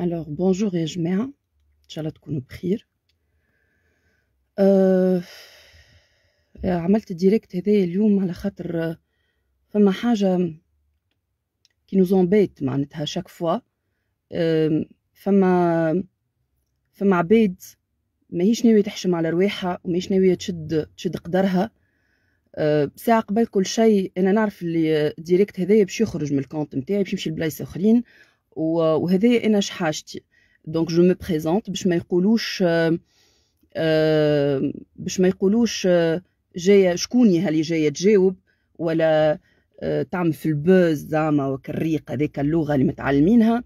الوغ بونجور يا جماعه ان شاء الله تكونوا بخير أه عملت الديريكت هذايا اليوم على خاطر فما حاجه كي نوزومبيت معناتها شاك فوا أه فما فما عباد ماهيش ناويه تحشم على رواحها وماهيش ناويه تشد تشد قدرها أه ساعة قبل كل شيء انا نعرف اللي الديريكت هذايا باش يخرج من الكونت نتاعي باش يمشي لبلايص اخرين وهذايا انا شحاجتي دونك جو مي بريزونت باش ما يقولوش آه، آه، باش ما يقولوش آه، جايه شكوني هاللي جايه تجاوب ولا تعمل في البوز زعما وكالريق هذيك اللغه اللي متعلمينها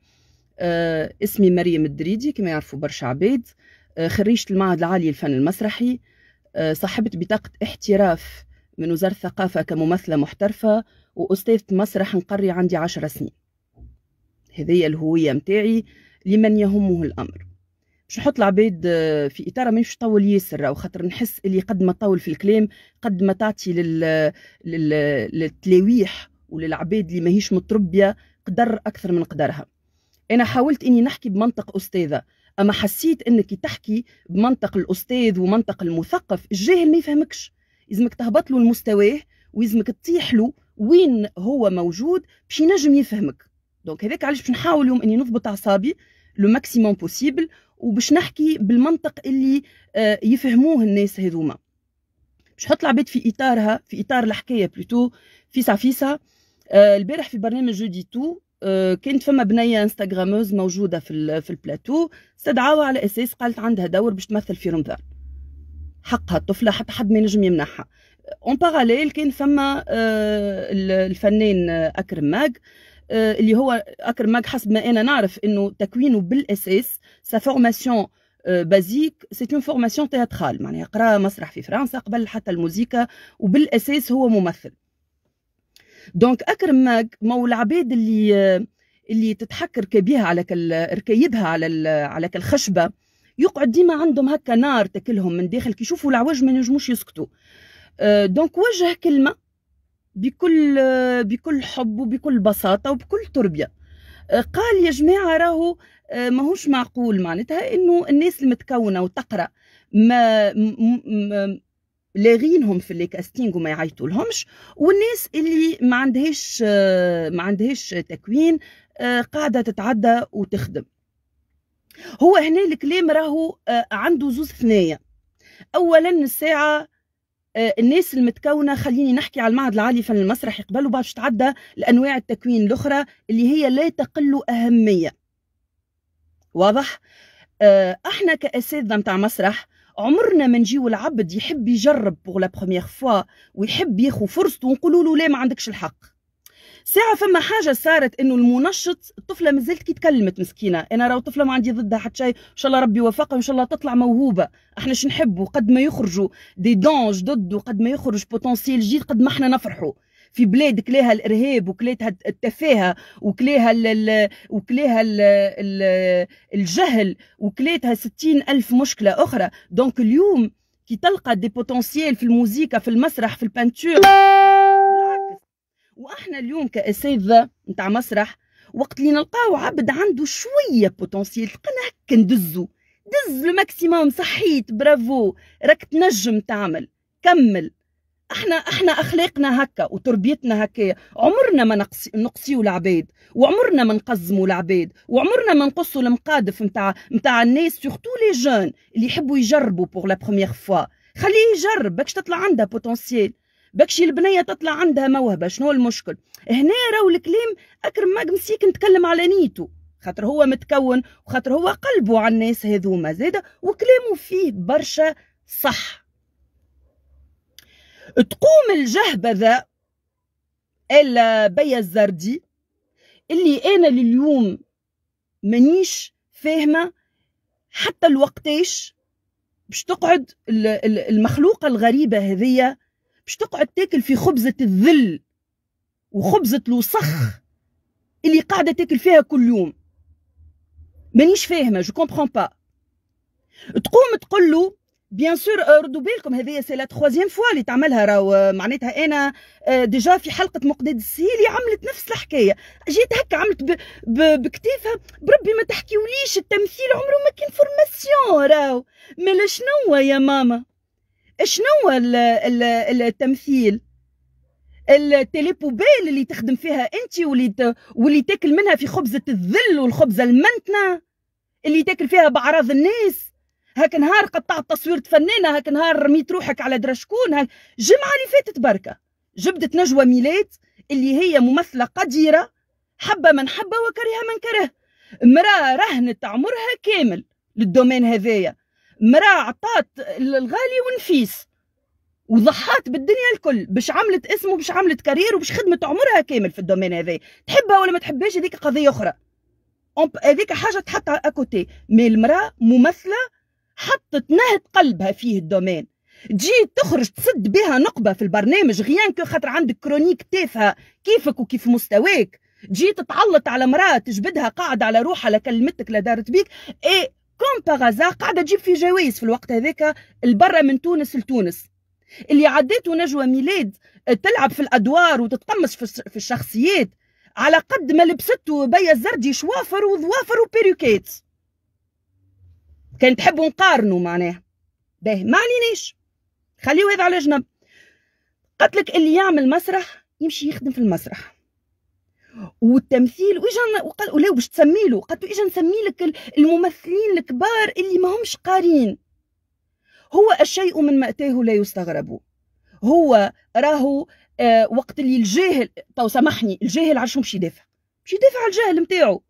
اسمي مريم الدريدي كما يعرفوا برشا عباد خريجه المعهد العالي للفن المسرحي صاحبة بطاقة احتراف من وزارة الثقافة كممثلة محترفة وأستاذة مسرح نقري عندي عشر سنين هذه الهوية متاعي لمن يهمه الأمر باش نحط العباد آه، في إطار مش طول ياسر أو خاطر نحس اللي قد ما تطول في الكلام قد ما تعطي لل... لل... للتلاويح وللعباد اللي ماهيش متربية قدر أكثر من قدرها أنا حاولت إني نحكي بمنطق أستاذة أما حسيت إنك تحكي بمنطق الأستاذ ومنطق المثقف الجاهل ما يفهمكش لازمك تهبط له لمستواه ويزمك تطيح له وين هو موجود باش ينجم يفهمك دونك هذاك علاش باش نحاول اليوم اني نضبط اعصابي لو ماكسيموم بوسيبل وباش نحكي بالمنطق اللي آه، يفهموه الناس هذوما باش نحط العباد في اطارها في اطار الحكايه بلوتو فيسا فيسا آه، البارح في برنامج جودي تو آه، كانت فما بنيه انستغراموز موجوده في في البلاتو استدعاوها على اساس قالت عندها دور باش تمثل في رمضان حقها الطفله حتى حد ما ينجم يمنحها اون باراليل كان فما الفنان اكرم ماج آه، اللي هو اكرم ماك حسب ما انا نعرف انه تكوينه بالاساس سا فورماسيون بازيك سي اون فورماسيون تياترال معناها قرا مسرح في فرنسا قبل حتى الموزيكا وبالاساس هو ممثل دونك اكرم ماك مو العباد اللي آه، اللي تتحكر كبيها على ركايبها على على كالخشبه يقعد ديما عندهم هكا نار تاكلهم من داخل كي يشوفوا العواج ما ينجموش يسكتوا دونك آه، وجه كلمه بكل بكل حب وبكل بساطه وبكل تربيه آه، قال يا جماعه راهو آه، ماهوش معقول معناتها انه الناس المتكونه وتقرا ما لاغينهم في اللي كاستينغ وما يعيطولهمش والناس اللي ما عندهاش آه، ما عندهاش تكوين قاعده تتعدى وتخدم هو هنا الكلام راهو عنده زوز ثنايا اولا الساعه آه، الناس المتكونه خليني نحكي على المعهد العالي فن المسرح قبل باش تعدى لانواع التكوين الاخرى اللي هي لا تقل اهميه واضح آه، احنا كاساتذه نتاع مسرح عمرنا ما نجيو العبد يحب يجرب بوغ لا بروميير فوا ويحب ياخو فرصته ونقولوا له لا ما عندكش الحق ساعة فما حاجة صارت انه المنشط الطفلة مازالت كي تكلمت مسكينة انا راهو طفلة ما عندي ضدها حتى شيء ان شاء الله ربي يوفقها وان شاء الله تطلع موهوبة احنا شو نحبوا قد ما يخرجوا دي دونج ضده قد ما يخرج بوتنسيال جديد قد ما احنا نفرحوا في بلاد كلاها الارهاب وكلاتها التفاهه وكلاها وكلاها الجهل وكلاتها ستين الف مشكله اخرى دونك اليوم كي تلقى دي بوتنسيال في الموسيقى في المسرح في البانتور واحنا اليوم كاساتذه نتاع مسرح وقت اللي نلقاو عبد عنده شويه بوتونسييل تلقانا هكا ندزو دز لو ماكسيموم صحيت برافو راك تنجم تعمل كمل احنا احنا اخلاقنا هكا وتربيتنا هكايا عمرنا ما نقصي نقصيو العباد وعمرنا ما نقزموا العباد وعمرنا ما نقصوا المقادف نتاع نتاع الناس سورتو لي جون اللي يحبوا يجربوا بور لا بروميير فوا خليه يجرب باش تطلع عندها بوتونسييل بكشي البنيه تطلع عندها موهبه شنو المشكل هنا راهو الكلام اكرم مسيك نتكلم على نيته خاطر هو متكون وخاطر هو قلبه على الناس هذوما زاده وكلامه فيه برشا صح تقوم الجهبذة بيا الزردي اللي أنا لليوم مانيش فاهمة حتى الوقتاش باش تقعد المخلوقة الغريبة هذية باش تقعد تاكل في خبزة الذل وخبزة الوسخ اللي قاعدة تاكل فيها كل يوم مانيش فاهمة جو كومبخون با تقوم تقول له بيان سور ردوا بالكم هذه سي لا تخوازيام فوا اللي تعملها راهو معناتها انا ديجا آه، في حلقه مقداد السهيلي عملت نفس الحكايه جيت هكا عملت بكتافها بربي ما تحكيوليش التمثيل عمره ما كان فورماسيون راهو مالا شنو يا ماما شنو التمثيل التليبوبيل اللي تخدم فيها انت واللي واللي تاكل منها في خبزه الذل والخبزه المنتنه اللي تاكل فيها باعراض الناس هاك نهار قطعت تصوير فنانه هاك نهار رميت روحك على درشكون هاك الجمعه اللي فاتت بركه جبدت نجوى ميلاد اللي هي ممثله قديره حبه من حبه وكرهه من كره امراه رهنت عمرها كامل للدومين هذايا مراه عطات الغالي ونفيس وضحات بالدنيا الكل باش عملت اسم وباش عملت كارير وباش خدمت عمرها كامل في الدومين هذا تحبها ولا ما تحبهاش هذيك قضيه اخرى هذيك حاجه تحط اكوتي مي المراه ممثله حطت نهد قلبها فيه الدومين تجي تخرج تسد بها نقبه في البرنامج غيان كو خاطر عندك كرونيك تافهه كيفك وكيف مستواك تجي تتعلط على مرأة تجبدها قاعدة على روحها لا كلمتك لا دارت بيك اي كوم باغازا قاعده تجيب في جوائز في الوقت هذاك البرة من تونس لتونس اللي عديته نجوى ميلاد تلعب في الادوار وتتقمص في الشخصيات على قد ما لبسته بيا الزردي شوافر وظوافر وبيروكات كان تحبوا نقارنوا معناها باهي ما عليناش خليو هذا على جنب قتلك لك اللي يعمل مسرح يمشي يخدم في المسرح والتمثيل واجا وقال له باش تسمي له قالت اجا نسمي لك الممثلين الكبار اللي ما همش قارين هو الشيء من مأتاه لا يستغرب هو راهو آه وقت اللي الجاهل تو سامحني الجاهل على شو مش يدافع مش يدافع على الجهل نتاعو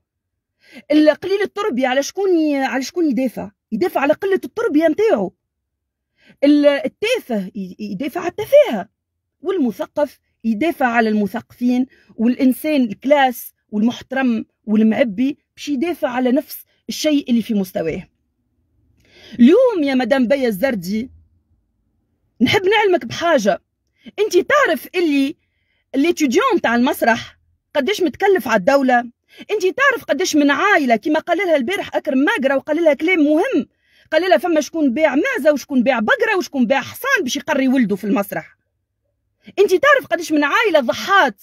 قليل التربيه على شكون على شكون يدافع يدافع على قله التربيه نتاعو التافه يدافع على التفاهه والمثقف يدافع على المثقفين والانسان الكلاس والمحترم والمعبي باش يدافع على نفس الشيء اللي في مستواه اليوم يا مدام بيا الزردي نحب نعلمك بحاجه انت تعرف اللي ليتيديون تاع المسرح قداش متكلف على الدوله انت تعرف قداش من عائله كما قال لها البارح اكرم ماقره وقال لها كلام مهم قال لها فما شكون باع معزه وشكون باع بقره وشكون باع حصان باش يقري ولده في المسرح انت تعرف قداش من عائله ضحات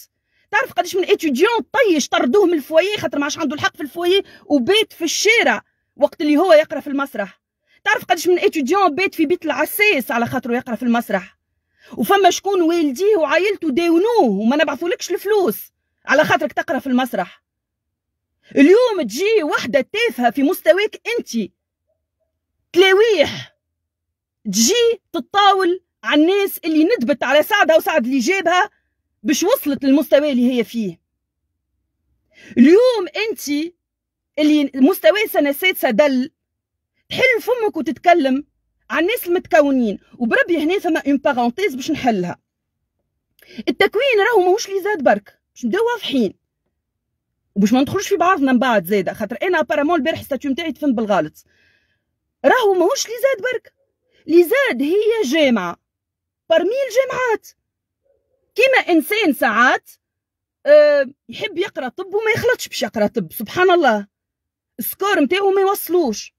تعرف قداش من اتيديون طيش طردوه من الفوايي خاطر ما عادش عنده الحق في الفوايي وبيت في الشارع وقت اللي هو يقرا في المسرح تعرف قداش من اتيديون بيت في بيت العساس على خاطره يقرا في المسرح وفما شكون والديه وعائلته داونوه وما نبعثولكش الفلوس على خاطرك تقرا في المسرح اليوم تجي وحدة تافهة في مستواك انت تلاويح تجي تتطاول على الناس اللي ندبت على سعدها وسعد اللي جابها باش وصلت للمستوى اللي هي فيه اليوم انت اللي مستوى سنه سادسه دل تحل فمك وتتكلم على الناس المتكونين وبربي هنا فما اون بارونتيز باش نحلها التكوين راهو ماهوش لي زاد برك باش نبداو واضحين وباش ما ندخلوش في بعضنا من بعد زاده خاطر انا ابارامون البارح ستاتيو نتاعي تفهم بالغلط راهو ماهوش لي زاد برك لي زاد هي جامعه برميل الجامعات كيما انسان ساعات أه يحب يقرا طب وما يخلطش باش يقرا طب سبحان الله السكور نتاعو ما يوصلوش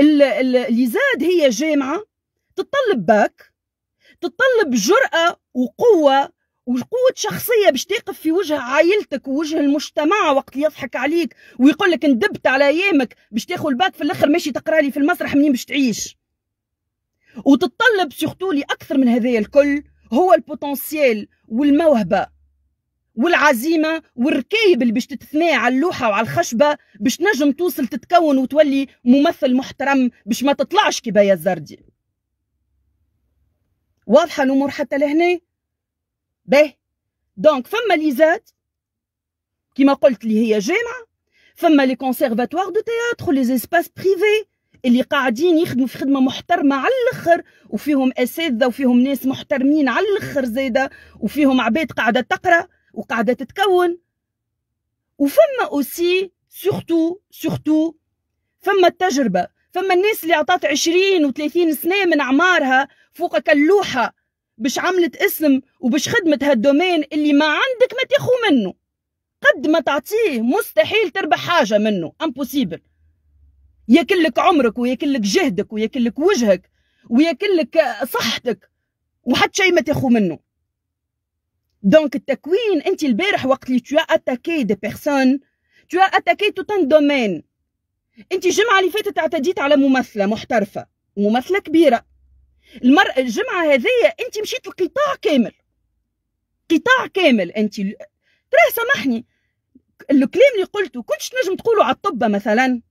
اللي زاد هي جامعه تطلب باك تطلب جرأة وقوة وقوة شخصية باش تقف في وجه عائلتك ووجه المجتمع وقت يضحك عليك ويقول لك ندبت على ايامك باش تاخذ الباك في الاخر ماشي تقرا لي في المسرح منين باش تعيش وتتطلب سورتو لي اكثر من هذايا الكل هو البوتنسيال والموهبه والعزيمه والركايب اللي باش تتثنى على اللوحه وعلى الخشبه باش تنجم توصل تتكون وتولي ممثل محترم باش ما تطلعش كبايا الزردي واضحه الامور حتى لهنا باهي دونك فما ليزات كيما قلت لي هي جامعه فما لي كونسيرفاتوار دو تياتر لي اسباس بريفي اللي قاعدين يخدموا في خدمه محترمه على الاخر وفيهم اساتذه وفيهم ناس محترمين على الاخر زاده وفيهم عباد قاعده تقرا وقاعده تتكون وفما اوسي سورتو سورتو فما التجربه فما الناس اللي عطات 20 و30 سنه من اعمارها فوق كلوحه باش عملت اسم وباش خدمت هالدومين اللي ما عندك ما تاخو منه قد ما تعطيه مستحيل تربح حاجه منه امبوسيبل ياكلك عمرك وياكلك جهدك وياكلك وجهك وياكلك صحتك وحتى شيء ما تاخو منه دونك التكوين انت البارح وقت اللي تو اتاكي دي بيرسون تو اتاكي توت ان دومين انت الجمعه اللي فاتت اعتديت على ممثله محترفه ممثله كبيره المرأة الجمعة هذية أنت مشيت القطاع كامل قطاع كامل أنت تراه سامحني الكلام اللي قلته كنتش تنجم تقوله على الطبة مثلا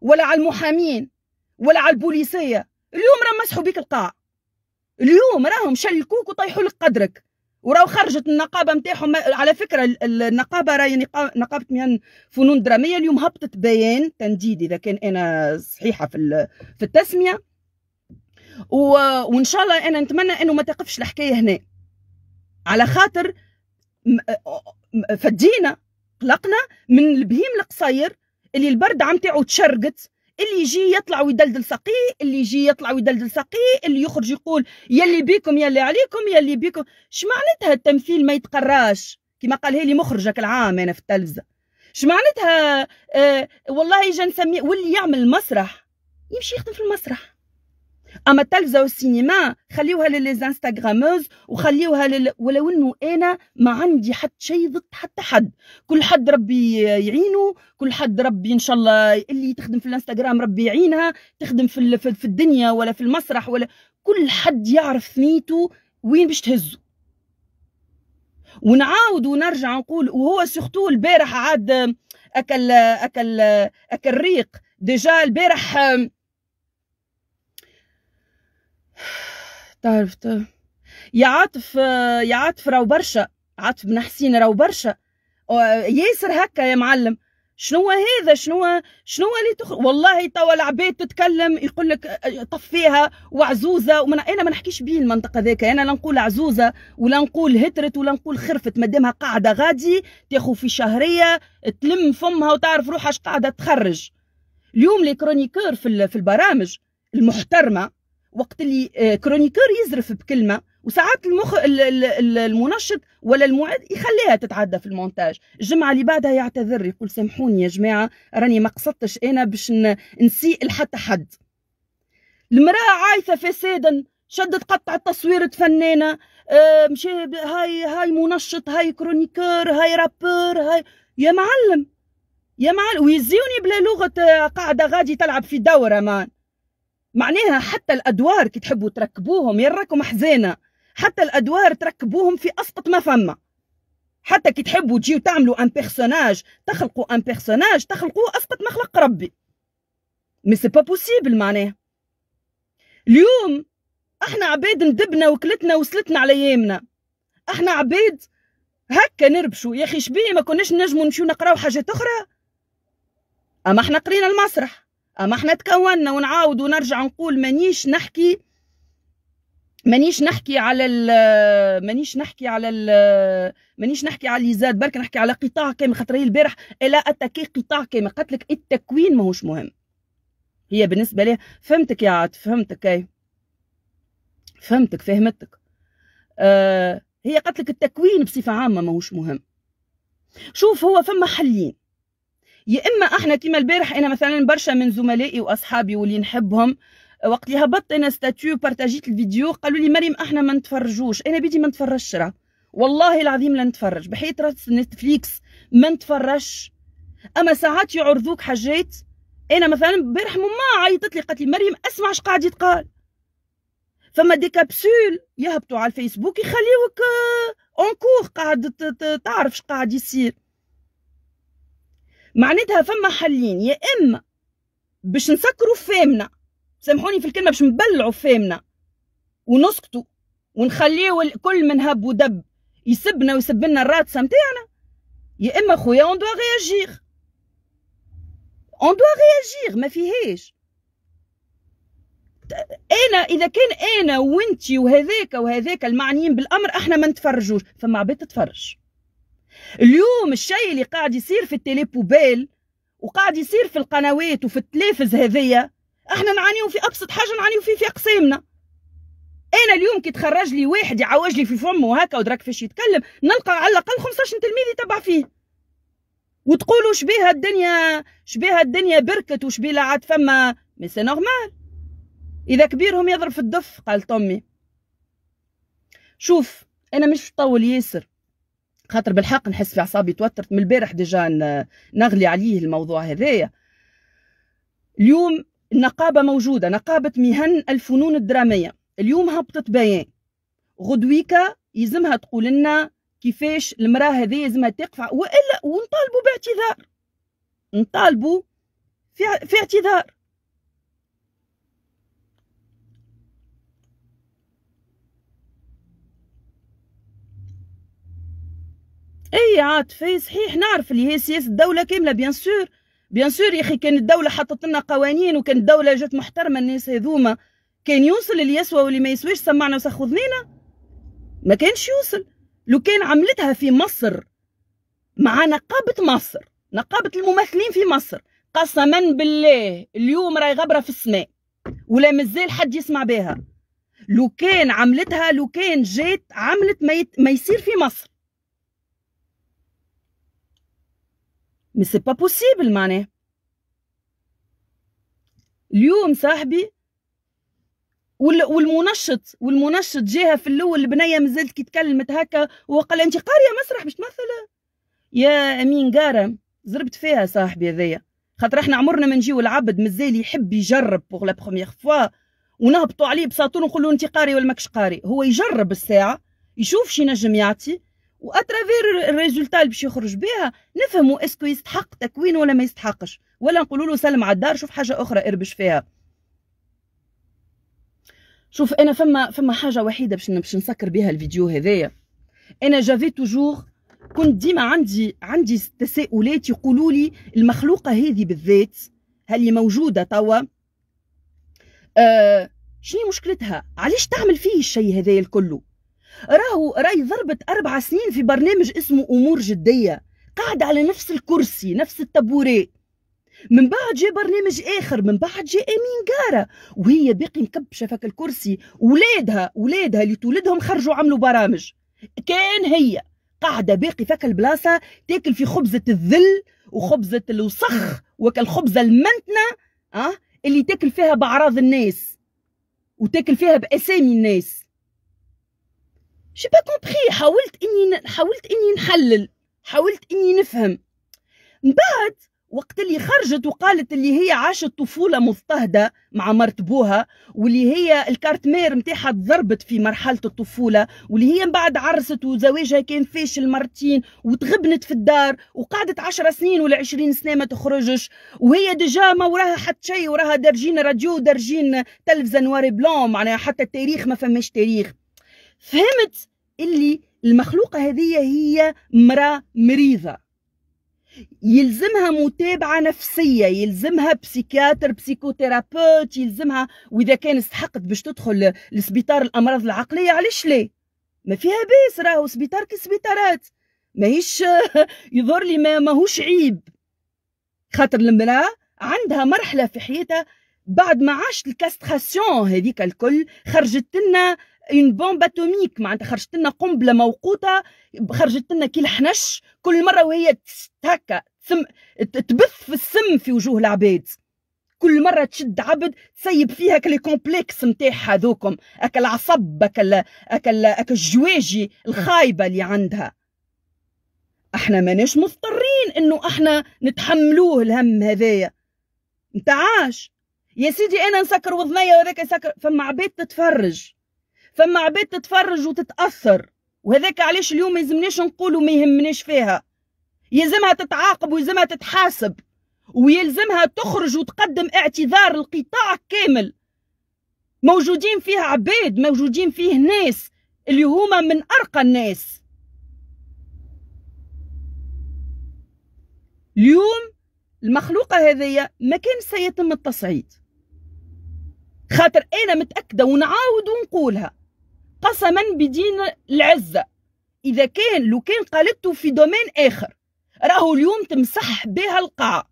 ولا على المحامين ولا على البوليسيه اليوم راه مسحوا بك القاع اليوم راهم شلكوك وطيحوا لك قدرك وراو خرجت النقابه نتاعهم على فكره النقابه راهي نقابه ميان فنون دراميه اليوم هبطت بيان تنديد اذا كان انا صحيحه في في التسميه و... وان شاء الله انا نتمنى انه ما تقفش الحكايه هنا على خاطر فدينا قلقنا من البهيم القصير اللي البرد عم تاعو تشرقت اللي يجي يطلع ويدلدل ساقيه اللي يجي يطلع ويدلدل ساقيه اللي يخرج يقول يلي بيكم يلي عليكم يلي بيكم اش معناتها التمثيل ما يتقراش كما قال لي مخرجك العام انا في التلفزه اش معناتها آه والله يجي نسميه واللي يعمل مسرح يمشي يخدم في المسرح اما التلفزه السينما خليوها للانستغراموز وخليوها لل... ولو انه انا ما عندي حتى شيء ضد حتى حد كل حد ربي يعينه كل حد ربي ان شاء الله اللي تخدم في الانستغرام ربي يعينها تخدم في ال... في الدنيا ولا في المسرح ولا كل حد يعرف نيته وين باش تهزه ونعاود ونرجع نقول وهو سورتو البارح عاد اكل اكل اكل ريق ديجا البارح تعرفت يا عاطف يا عاطف راهو برشا عاطف بن حسين راهو برشا ياسر هكا يا معلم شنو هذا شنو شنو اللي تخ... والله توا العباد تتكلم يقول لك طفيها وعزوزه ومن انا ما نحكيش به المنطقه ذاك انا لا نقول عزوزه ولا نقول هترت ولا نقول خرفت مادامها قاعده غادي تاخو في شهريه تلم فمها وتعرف روحها قاعده تخرج اليوم لي كرونيكور في البرامج المحترمه وقت اللي آه، كرونيكور يزرف بكلمه وساعات المخ المنشط ولا المعد يخليها تتعدى في المونتاج الجمعه اللي بعدها يعتذر يقول سامحوني يا جماعه راني ما قصدتش انا باش نسيء لحتى حد المراه عايثه فسادا شدت قطع التصوير فنانة مش آه، مشي هاي هاي منشط هاي كرونيكور هاي رابور هاي يا معلم يا معلم ويزيوني بلا لغة آه، قاعدة غادي تلعب في دورة مان معناها حتى الادوار كي تحبوا تركبوهم يراكم حزينه حتى الادوار تركبوهم في اسقط ما فما حتى كي تحبوا تجيو تعملوا ان بيرسوناج تخلقوا ان بيرسوناج تخلقوه اسقط ما خلق ربي مي سي با بوسيبل معناها اليوم احنا عباد ندبنا وكلتنا وصلتنا على ايامنا احنا عباد هكا نربشوا يا اخي شبيه ما كناش نجموا نمشيو نقراو حاجات اخرى اما احنا قرينا المسرح ما احنا تكوننا ونعاود ونرجع نقول مانيش نحكي مانيش نحكي على مانيش نحكي على مانيش نحكي على اللي زاد برك نحكي على قطاع كامل خاطر هي البارح الا اتاكي قطاع كامل قالت لك التكوين ماهوش مهم هي بالنسبه لي فهمتك يا عاد فهمتك اي فهمتك فهمتك آه هي قالت لك التكوين بصفه عامه ماهوش مهم شوف هو فما حلين يا اما احنا كيما البارح انا مثلا برشا من زملائي واصحابي واللي نحبهم وقت اللي هبطت انا ستاتيو بارتاجيت الفيديو قالوا لي مريم احنا ما نتفرجوش انا بيدي ما نتفرجش راه والله العظيم لا نتفرج بحيث راس نتفليكس ما نتفرجش اما ساعات يعرضوك حاجات انا مثلا امبارح ماما عيطت لي قالت لي مريم اسمع اش قاعد يتقال فما دي كابسول يهبطوا على الفيسبوك يخليوك اون آه، قاعد تعرف اش قاعد يصير معناتها فما حلين يا اما باش نسكروا فامنا سامحوني في الكلمه باش نبلعوا فامنا ونسكتوا ونخليو كل من هب ودب يسبنا ويسب لنا الراتسه نتاعنا يا اما خويا اون دو رياجير اون دو رياجير ما فيهاش انا اذا كان انا وانتي وهذاك وهذاك المعنيين بالامر احنا ما نتفرجوش فما عباد تتفرج اليوم الشيء اللي قاعد يصير في التيلي بوبيل وقاعد يصير في القنوات وفي التلافز هذية احنا نعانيو في ابسط حاجه نعانيو فيه في اقسامنا انا اليوم كي تخرج لي واحد يعوج لي في فمه هكا ودراك فاش يتكلم نلقى على الاقل 15 تلميذ يتبع فيه وتقولوا شبيها الدنيا شبيها الدنيا بركت وشبيها لا عاد فما مي سي نورمال اذا كبيرهم يضرب في الدف قالت امي شوف انا مش طول ياسر خاطر بالحق نحس في اعصابي توترت من البارح ديجا نغلي عليه الموضوع هذايا اليوم النقابه موجوده نقابه مهن الفنون الدراميه اليوم هبطت بيان غدويكا يلزمها تقول لنا كيفاش المراه هذه يلزمها تقفع والا ونطالبوا باعتذار نطالبوا في, في اعتذار اي عاطفي إيه صحيح نعرف اللي هي سياسه الدوله كامله بيان سور بيان سور يا اخي كان الدوله حطت لنا قوانين وكان الدوله جات محترمه الناس هذوما كان يوصل اللي يسوى واللي ما يسواش سمعنا وسخ ذنينا ما كانش يوصل لو كان عملتها في مصر مع نقابه مصر نقابه الممثلين في مصر قسما بالله اليوم راهي غبره في السماء ولا مازال حد يسمع بها لو كان عملتها لو كان جات عملت ما, يت... ما يصير في مصر Mais با بوسيبل معناه اليوم صاحبي والمنشط والمنشط جاها في الاول البنيه مازالت كي تكلمت هكا وقال انت قاريه مسرح باش تمثل يا امين قاره زربت فيها صاحبي هذايا خاطر احنا عمرنا ما نجيو العبد مازال يحب يجرب بوغ لا بروميير فوا ونهبطوا عليه بساطور ونقول له انت قاري ولا ماكش قاري هو يجرب الساعه يشوف شي نجم يعطي واترافير الريزولتا اللي باش يخرج بها نفهموا اسكو يستحق تكوين ولا ما يستحقش ولا نقولوا له سلم على الدار شوف حاجه اخرى اربش فيها شوف انا فما فما حاجه وحيده باش باش نسكر بها الفيديو هذايا انا جافي توجور كنت ديما عندي عندي تساؤلات يقولوا لي المخلوقه هذه بالذات هل موجوده توا آه شنو مشكلتها علاش تعمل فيه الشيء هذايا الكله راهو راهي ضربت أربع سنين في برنامج اسمه أمور جدية قاعد على نفس الكرسي نفس التبوري من بعد جاء برنامج آخر من بعد جاء أمين قارة وهي باقي مكبشة فك الكرسي ولادها ولادها اللي تولدهم خرجوا عملوا برامج كان هي قاعدة باقي فك البلاصة تاكل في خبزة الذل وخبزة الوسخ وكالخبزة المنتنة أه؟ اللي تاكل فيها بأعراض الناس وتاكل فيها بأسامي الناس شي با كومبري حاولت اني حاولت اني نحلل حاولت اني نفهم من بعد وقت اللي خرجت وقالت اللي هي عاشت طفولة مضطهدة مع مرت بوها واللي هي الكارت مير متاعها تضربت في مرحلة الطفولة واللي هي من بعد عرست وزواجها كان فاشل مرتين وتغبنت في الدار وقعدت عشر سنين ولا عشرين سنة ما تخرجش وهي ديجا ما وراها حتى شيء وراها درجين راديو درجين تلفزة نوار بلون معناها حتى التاريخ ما فماش تاريخ فهمت اللي المخلوقة هذه هي مرأة مريضة يلزمها متابعة نفسية يلزمها بسيكاتر بسيكوثيرابوت يلزمها وإذا كان استحقت باش تدخل لسبيطار الأمراض العقلية علاش لي ما فيها باس راهو سبيطار كسبيطارات ماهيش يظهر لي ما ماهوش عيب خاطر المرأة عندها مرحلة في حياتها بعد ما عاشت الكاستراسيون هذيك الكل خرجت لنا اون بومب اتوميك معناتها خرجت لنا قنبله موقوته خرجت لنا كي الحنش كل مره وهي هكا تبث في السم في وجوه العباد كل مره تشد عبد تسيب فيها كلي كومبلكس نتاعها اكل عصب اكل اكل اكل الجواجي الخايبه اللي عندها احنا ماناش مضطرين انه احنا نتحملوه الهم هذايا نتعاش يا سيدي انا نسكر وذنيا وذاك يسكر فما عباد تتفرج فما عباد تتفرج وتتاثر وهذاك علاش اليوم ما يزمناش نقولوا ما يهمناش فيها يلزمها تتعاقب ويلزمها تتحاسب ويلزمها تخرج وتقدم اعتذار القطاع كامل موجودين فيها عباد موجودين فيه ناس اللي هما من ارقى الناس اليوم المخلوقة هذية ما كان سيتم التصعيد خاطر أنا متأكدة ونعاود ونقولها قسما بدين العزة إذا كان لو كان قالته في دومين آخر راهو اليوم تمسح بها القاع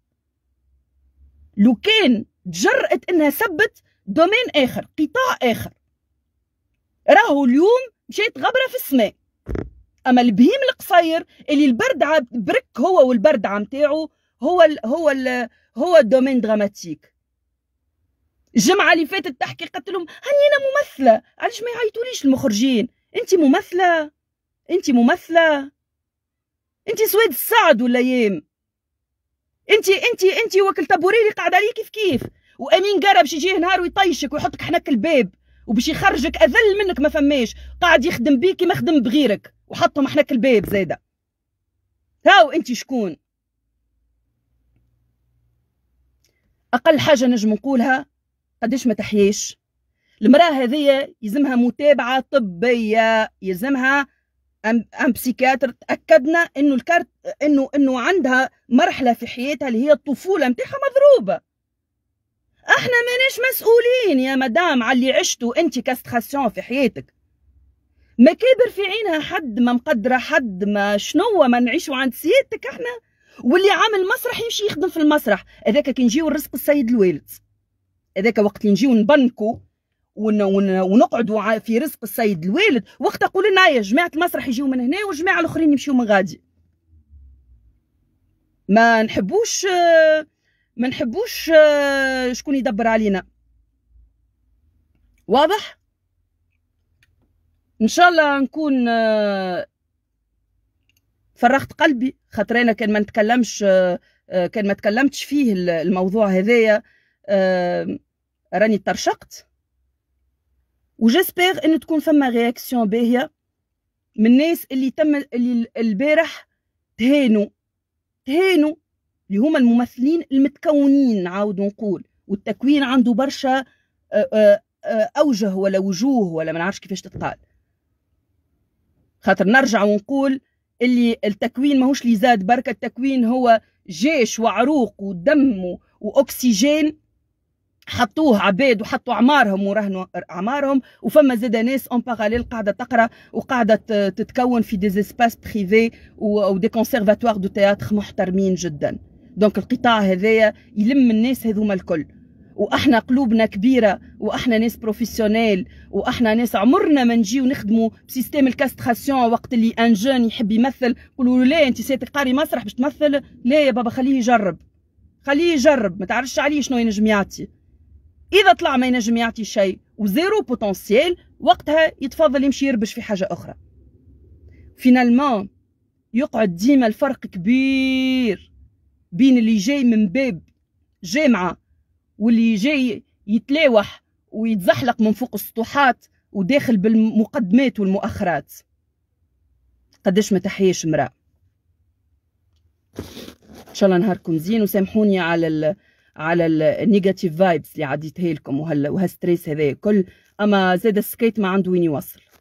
لو كان تجرأت إنها سبت دومين آخر قطاع آخر راهو اليوم مشيت غبرة في السماء اما البهيم القصير اللي البرد برك هو والبردعه تاعو هو الـ هو الـ هو الدومين دراماتيك الجمعه اللي فاتت تحكي قلت لهم هاني انا ممثله علاش ما يعيطوليش المخرجين انت ممثله انت ممثله انت سويد السعد ولا يام انت انت انت وكل تابوريري قاعده عليه كيف كيف وامين قرا باش نهار ويطيشك ويحطك حناك الباب وباش يخرجك اذل منك ما فماش قاعد يخدم بيك ما خدم بغيرك وحطهم حناك الباب زاده هاو انت شكون اقل حاجه نجم نقولها قديش ما تحياش المراه هذه يلزمها متابعه طبيه يلزمها ام بسيكاتر تاكدنا انه الكارت انه انه عندها مرحله في حياتها اللي هي الطفوله نتاعها مضروبه احنا ماناش مسؤولين يا مدام على اللي عشتو انت كاستخاسيون في حياتك ما كابر في عينها حد ما مقدره حد ما شنو ما نعيشوا عند سيادتك احنا واللي عامل مسرح يمشي يخدم في المسرح هذاك كي نجيو الرزق السيد الوالد هذاك وقت اللي نجيو نبنكو ون ون ونقعدوا في رزق السيد الوالد وقت اقول لنا يا جماعه المسرح يجيو من هنا والجماعه الاخرين يمشيو من غادي ما نحبوش ما نحبوش شكون يدبر علينا واضح ان شاء الله نكون فرغت قلبي خاطر انا كان ما نتكلمش كان ما تكلمتش فيه الموضوع هذايا راني ترشقت وجيسبيغ ان تكون فما رياكسيون باهيه من الناس اللي تم اللي البارح تهانوا تهانوا اللي هما الممثلين المتكونين نعاود نقول والتكوين عنده برشا اوجه ولا وجوه ولا ما نعرفش كيفاش تتقال خاطر نرجع ونقول اللي التكوين ماهوش اللي زاد بركه التكوين هو جيش وعروق ودم واكسجين حطوه عباد وحطوا اعمارهم ورهنوا اعمارهم وفما زاد ناس اون باراليل قاعده تقرا وقاعده تتكون في دي سباس بريفي ودي كونسيرفاتوار دو تياتر محترمين جدا دونك القطاع هذايا يلم الناس هذوما الكل واحنا قلوبنا كبيره واحنا ناس بروفيسيونيل واحنا ناس عمرنا ما نجيو نخدموا بسيستم الكاستراسيون وقت اللي ان جون يحب يمثل يقولوا له لا انت ساتر قاري مسرح باش تمثل لا يا بابا خليه يجرب خليه يجرب ما تعرفش عليه شنو ينجم يعطي اذا طلع ما ينجم يعطي شيء وزيرو بوتنسيال وقتها يتفضل يمشي يربش في حاجه اخرى فينالمون يقعد ديما الفرق كبير بين اللي جاي من باب جامعه واللي جاي يتلاوح ويتزحلق من فوق السطوحات وداخل بالمقدمات والمؤخرات قداش ما تحياش امراه ان شاء الله نهاركم زين وسامحوني على على النيجاتيف فايبس اللي عديت لكم وهلا وهالستريس هذا كل اما زاد السكيت ما عنده وين يوصل